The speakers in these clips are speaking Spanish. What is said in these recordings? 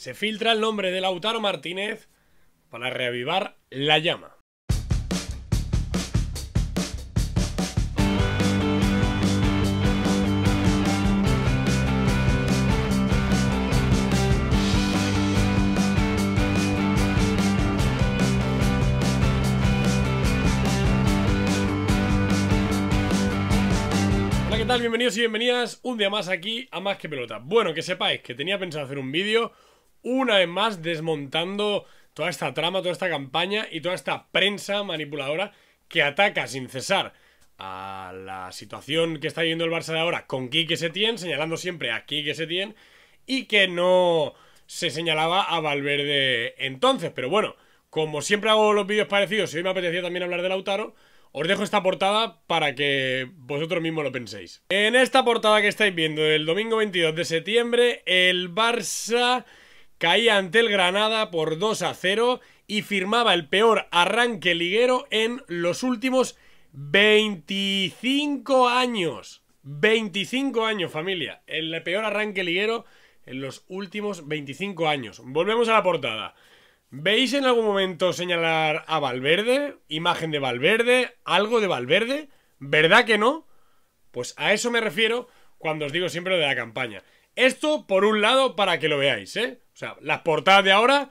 se filtra el nombre de Lautaro Martínez para reavivar la llama. Hola, ¿qué tal? Bienvenidos y bienvenidas un día más aquí a Más que Pelota. Bueno, que sepáis que tenía pensado hacer un vídeo una vez más desmontando toda esta trama, toda esta campaña y toda esta prensa manipuladora que ataca sin cesar a la situación que está viviendo el Barça de ahora con Quique Setién, señalando siempre a Quique Setién y que no se señalaba a Valverde entonces. Pero bueno, como siempre hago los vídeos parecidos y hoy me apetecía también hablar de Lautaro, os dejo esta portada para que vosotros mismos lo penséis. En esta portada que estáis viendo del domingo 22 de septiembre, el Barça caía ante el Granada por 2 a 0 y firmaba el peor arranque liguero en los últimos 25 años. 25 años, familia. El peor arranque liguero en los últimos 25 años. Volvemos a la portada. ¿Veis en algún momento señalar a Valverde? ¿Imagen de Valverde? ¿Algo de Valverde? ¿Verdad que no? Pues a eso me refiero cuando os digo siempre lo de la campaña. Esto, por un lado, para que lo veáis, ¿eh? O sea, las portadas de ahora,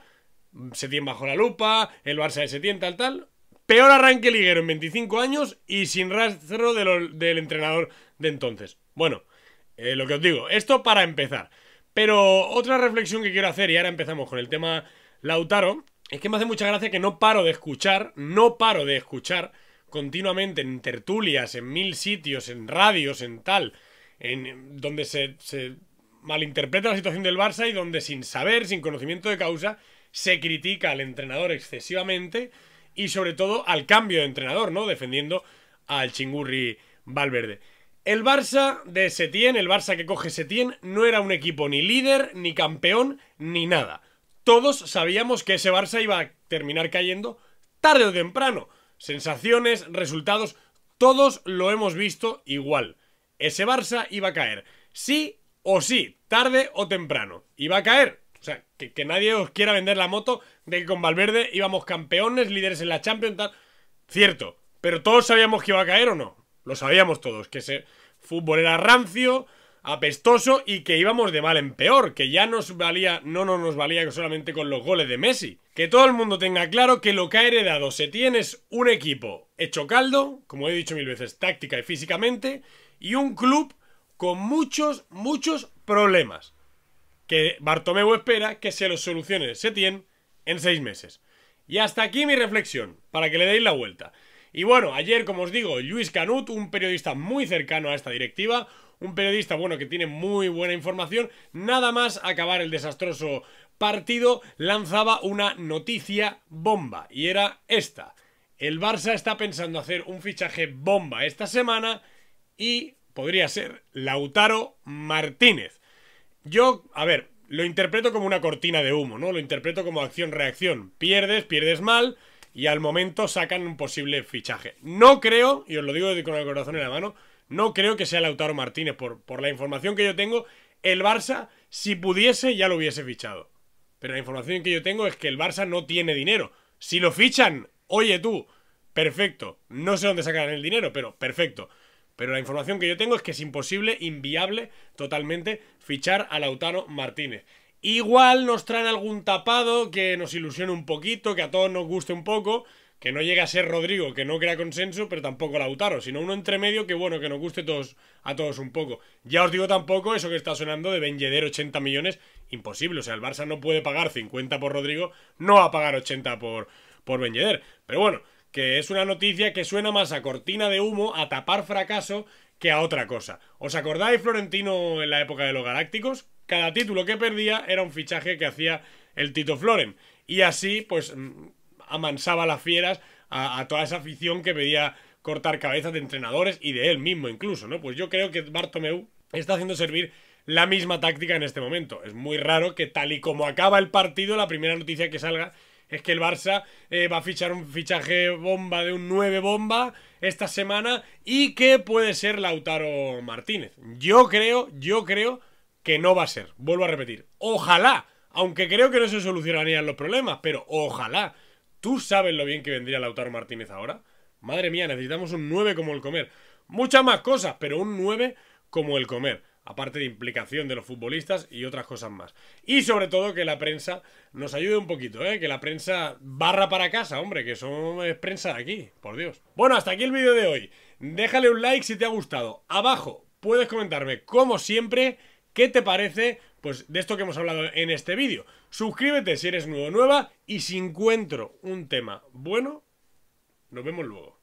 se Setién bajo la lupa, el Barça de Setién, tal, tal. Peor arranque liguero en 25 años y sin rastro del entrenador de entonces. Bueno, eh, lo que os digo, esto para empezar. Pero otra reflexión que quiero hacer, y ahora empezamos con el tema Lautaro, es que me hace mucha gracia que no paro de escuchar, no paro de escuchar continuamente en tertulias, en mil sitios, en radios, en tal, en donde se malinterpreta la situación del Barça y donde sin saber, sin conocimiento de causa, se critica al entrenador excesivamente y sobre todo al cambio de entrenador, ¿no? Defendiendo al chingurri Valverde. El Barça de Setién, el Barça que coge Setién, no era un equipo ni líder, ni campeón, ni nada. Todos sabíamos que ese Barça iba a terminar cayendo tarde o temprano. Sensaciones, resultados, todos lo hemos visto igual. Ese Barça iba a caer. Sí o sí, tarde o temprano. Iba a caer. O sea, que, nadie os quiera vender la moto de que con Valverde íbamos campeones, líderes en la Champions, Cierto, pero todos sabíamos que iba a caer o no. Lo sabíamos todos, que ese fútbol era rancio, apestoso y que íbamos de mal en peor, que ya nos valía, no, no nos valía solamente con los goles de Messi. Que todo el mundo tenga claro que lo que ha heredado se tiene es un equipo hecho caldo, como he dicho mil veces, táctica y físicamente, y un club con muchos, muchos problemas que Bartomeu espera que se los solucione Setién en seis meses. Y hasta aquí mi reflexión, para que le deis la vuelta. Y bueno, ayer, como os digo, Luis Canut, un periodista muy cercano a esta directiva, un periodista, bueno, que tiene muy buena información, nada más acabar el desastroso partido, lanzaba una noticia bomba, y era esta. El Barça está pensando hacer un fichaje bomba esta semana y podría ser Lautaro Martínez. Yo, a ver, lo interpreto como una cortina de humo, ¿no? Lo interpreto como acción-reacción. Pierdes, pierdes mal y al momento sacan un posible fichaje. No creo, y os lo digo con el corazón en la mano, no creo que sea Lautaro Martínez. Por, por la información que yo tengo, el Barça, si pudiese, ya lo hubiese fichado. Pero la información que yo tengo es que el Barça no tiene dinero. Si lo fichan, oye tú, perfecto. No sé dónde sacarán el dinero, pero perfecto. Pero la información que yo tengo es que es imposible, inviable totalmente fichar a Lautaro Martínez. Igual nos traen algún tapado que nos ilusione un poquito, que a todos nos guste un poco, que no llegue a ser Rodrigo, que no crea consenso, pero tampoco Lautaro, sino uno entre medio que bueno, que nos guste todos, a todos un poco. Ya os digo tampoco eso que está sonando de Ben 80 millones, imposible, o sea, el Barça no puede pagar 50 por Rodrigo, no va a pagar 80 por por Pero bueno, que es una noticia que suena más a cortina de humo, a tapar fracaso, que a otra cosa. ¿Os acordáis Florentino en la época de los Galácticos? Cada título que perdía era un fichaje que hacía el Tito Floren. Y así, pues, mm, amansaba las fieras a, toda esa afición que pedía cortar cabezas de entrenadores y de él mismo incluso, ¿no? Pues yo creo que Bartomeu está haciendo servir la misma táctica en este momento. Es muy raro que tal y como acaba el partido, la primera noticia que salga es que el Barça eh, va a fichar un fichaje bomba de un 9 bomba esta semana y que puede ser Lautaro Martínez. Yo creo, yo creo que no va a ser. Vuelvo a repetir. Ojalá, aunque creo que no se solucionarían los problemas, pero ojalá. Tú sabes lo bien que vendría Lautaro Martínez ahora. Madre mía, necesitamos un 9 como el comer. Muchas más cosas, pero un 9 como el comer aparte de implicación de los futbolistas y otras cosas más. Y sobre todo que la prensa nos ayude un poquito, ¿eh? que la prensa barra para casa, hombre, que eso es prensa de aquí, por Dios. Bueno, hasta aquí el vídeo de hoy. Déjale un like si te ha gustado. Abajo puedes comentarme, como siempre, qué te parece pues, de esto que hemos hablado en este vídeo. Suscríbete si eres nuevo o nueva y si encuentro un tema bueno, nos vemos luego.